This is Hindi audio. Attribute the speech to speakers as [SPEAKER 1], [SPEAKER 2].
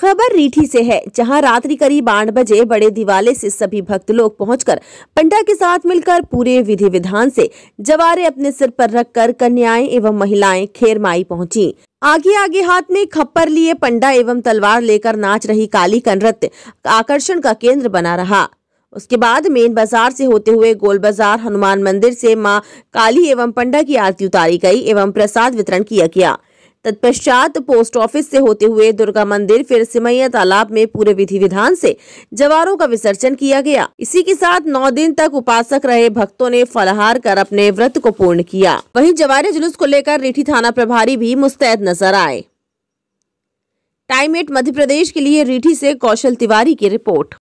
[SPEAKER 1] खबर रीठी से है जहां रात्रि करीब आठ बजे बड़े दिवाले से सभी भक्त लोग पहुंचकर पंडा के साथ मिलकर पूरे विधि विधान से जवारे अपने सिर पर रखकर कन्याएं एवं महिलाएं खेरमाई पहुंची आगे आगे हाथ में खप्पर लिए पंडा एवं तलवार लेकर नाच रही काली का नृत्य आकर्षण का केंद्र बना रहा उसके बाद मेन बाजार से होते हुए गोल बाजार हनुमान मंदिर से मां काली एवं पंडा की आरती उतारी गई एवं प्रसाद वितरण किया गया तत्पश्चात पोस्ट ऑफिस से होते हुए दुर्गा मंदिर फिर सिमैया तालाब में पूरे विधि विधान से जवारों का विसर्जन किया गया इसी के साथ नौ दिन तक उपासक रहे भक्तों ने फलहार कर अपने व्रत को पूर्ण किया वही जवारे जुलूस को लेकर रेठी थाना प्रभारी भी मुस्तैद नजर आए टाइम एट मध्य प्रदेश के लिए रीठी से कौशल तिवारी की रिपोर्ट